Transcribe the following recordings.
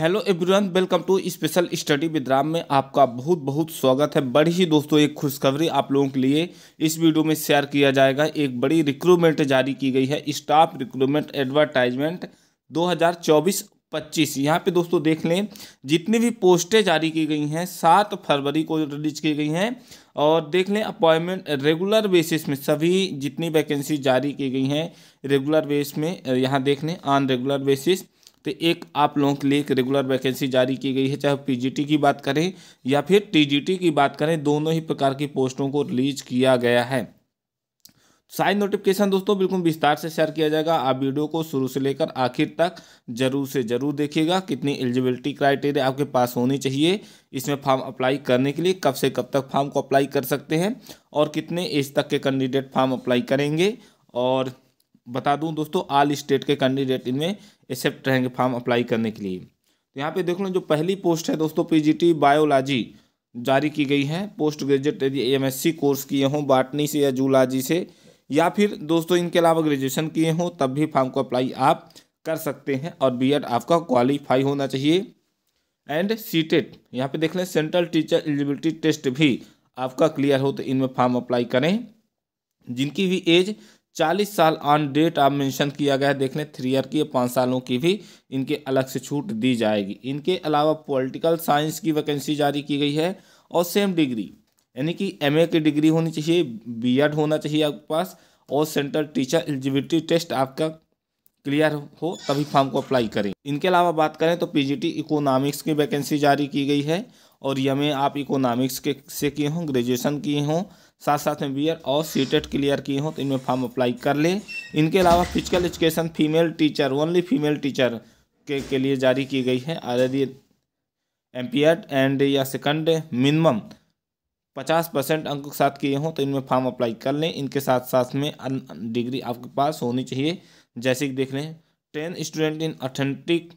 hello everyone welcome to special study with Ram में आपका बहुत बहुत स्वागत है बड़ी ही दोस्तों एक खुशखबरी आप लोगों के लिए इस वीडियो में शेयर किया जाएगा एक बड़ी रिक्रूटमेंट जारी की गई है स्टाफ रिक्रूटमेंट एडवर्टाइजमेंट 2024 पच्चीस यहाँ पे दोस्तों देख लें जितनी भी पोस्टें जारी की गई हैं सात फरवरी को रिलीज की गई हैं और देख लें अपॉइंटमेंट रेगुलर बेसिस में सभी जितनी वैकेंसी जारी की गई हैं रेगुलर बेस में यहाँ देख लें ऑन रेगुलर बेसिस तो एक आप लोगों के लिए एक रेगुलर वैकेंसी जारी की गई है चाहे पीजीटी की बात करें या फिर टीजीटी की बात करें दोनों ही प्रकार की पोस्टों को रिलीज किया गया है सारी नोटिफिकेशन दोस्तों बिल्कुल विस्तार से शेयर किया जाएगा आप वीडियो को शुरू से लेकर आखिर तक जरूर से जरूर देखिएगा कितनी एलिजिबिलिटी क्राइटेरिया आपके पास होनी चाहिए इसमें फॉर्म अप्लाई करने के लिए कब से कब तक फॉर्म को अप्लाई कर सकते हैं और कितने एज तक के कैंडिडेट फॉर्म अप्लाई करेंगे और बता दूं दोस्तों ऑल स्टेट के कैंडिडेट इनमें एक्सेप्ट रहेंगे फॉर्म अप्लाई करने के लिए तो यहाँ पे देख लो जो पहली पोस्ट है दोस्तों पीजीटी बायोलॉजी जारी की गई है पोस्ट ग्रेजुएट यदि एमएससी कोर्स किए हों बाटनी से या जूलॉजी से या फिर दोस्तों इनके अलावा ग्रेजुएशन किए हों तब भी फॉर्म को अप्लाई आप कर सकते हैं और एड आपका क्वालिफाई होना चाहिए एंड सी टेट यहाँ पे देख लें सेंट्रल टीचर एलिजिबिलिटी टेस्ट भी आपका क्लियर हो तो इनमें फॉर्म अप्लाई करें जिनकी भी एज चालीस साल ऑन डेट आप मेंशन किया गया है देख लें थ्री ईयर की पाँच सालों की भी इनके अलग से छूट दी जाएगी इनके अलावा पॉलिटिकल साइंस की वैकेंसी जारी की गई है और सेम डिग्री यानी कि एमए की डिग्री होनी चाहिए बीएड होना चाहिए आपके पास और सेंट्रल टीचर एलिजिबिलिटी टेस्ट आपका क्लियर हो तभी फॉर्म को अप्लाई करें इनके अलावा बात करें तो पीजीटी इकोनॉमिक्स की वैकेंसी जारी की गई है और यमें आप इकोनॉमिक्स के से किए हों ग्रेजुएशन किए हों साथ साथ में बी और सीटेट क्लियर किए हों तो इनमें फॉर्म अप्लाई कर लें इनके अलावा physical education female teacher only female teacher के के लिए जारी की गई है यदि एम एंड या सेकंड मिनिमम पचास परसेंट अंक के साथ किए हों तो इनमें फॉर्म अप्लाई कर लें इनके साथ साथ में डिग्री आपके पास होनी चाहिए जैसे कि देख लें ten student in authentic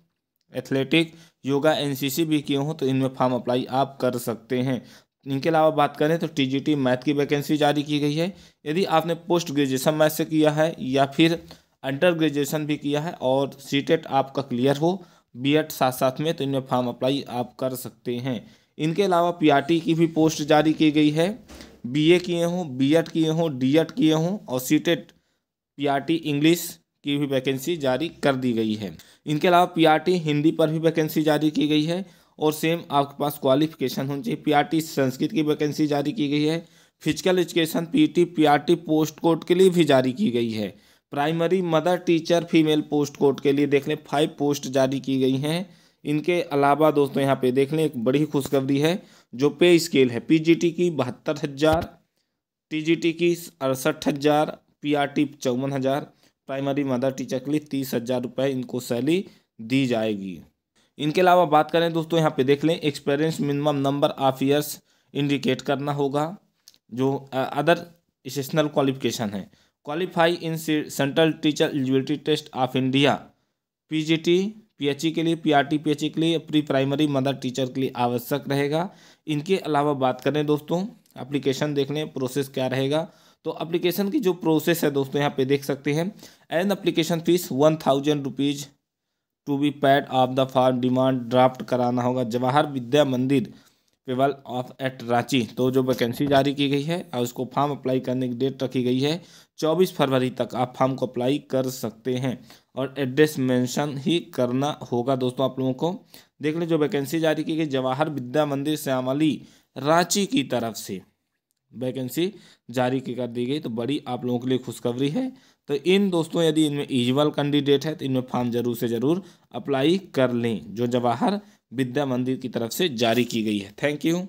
athletic yoga NCC भी किए हों तो इनमें फॉर्म अप्लाई आप कर सकते हैं इनके अलावा बात करें तो टीजीटी मैथ की वैकेंसी जारी की गई है यदि आपने पोस्ट ग्रेजुएशन मैथ से किया है या फिर अंडर ग्रेजुएशन भी किया है और सीटेट आपका क्लियर हो बीएड साथ साथ में तो इनमें फॉर्म अप्लाई आप कर सकते हैं इनके अलावा पीआरटी की भी पोस्ट जारी की गई है बीए किए हों बीएड किए हों डी किए हों और सीटेट पीआरटी इंग्लिश की भी वैकेंसी जारी कर दी गई है इनके अलावा पीआरटी हिंदी पर भी वैकेंसी जारी की गई है और सेम आपके पास क्वालिफिकेशन होनी चाहिए पीआरटी संस्कृत की वैकेंसी जारी की गई है physical education PT PRT post code के लिए भी जारी की गई है primary mother teacher female post code के लिए देख लें फाइव पोस्ट जारी की गई हैं इनके अलावा दोस्तों यहाँ पे देख लें एक बड़ी खुशखबरी है जो पे स्केल है पी की बहत्तर हज़ार टी की अड़सठ हज़ार पी चौवन हज़ार प्राइमरी मदर टीचर के लिए तीस हज़ार रुपये इनको सैली दी जाएगी इनके अलावा बात करें दोस्तों यहाँ पे देख लें experience minimum number of years indicate करना होगा जो अदर स्टेशनल क्वालिफिकेशन है qualify in central teacher eligibility test of India PGT PHE के लिए पीआरटी पीएचई e के लिए प्री प्राइमरी मदर टीचर के लिए आवश्यक रहेगा इनके अलावा बात करें दोस्तों अप्लीकेशन देख लें प्रोसेस क्या रहेगा तो अप्लीकेशन की जो प्रोसेस है दोस्तों यहाँ पे देख सकते हैं an application fee one thousand rupees to be paid of the form demand draft कराना होगा जवाहर विद्या मंदिर पेवल ऑफ एट रांची तो जो वैकेंसी जारी की गई है और उसको फॉर्म अप्लाई करने की डेट रखी गई है चौबीस फरवरी तक आप फॉर्म को अप्लाई कर सकते हैं और एड्रेस मेंशन ही करना होगा दोस्तों आप लोगों को देख लें जो वैकेंसी जारी की गई जवाहर विद्या मंदिर श्यामली रांची की तरफ से वैकेंसी जारी कर दी गई तो बड़ी आप लोगों के लिए खुशखबरी है तो इन दोस्तों यदि इनमें इजवल कैंडिडेट है तो इनमें फॉर्म जरूर से ज़रूर अप्लाई कर लें जो जवाहर विद्या मंदिर की तरफ से जारी की गई है थैंक यू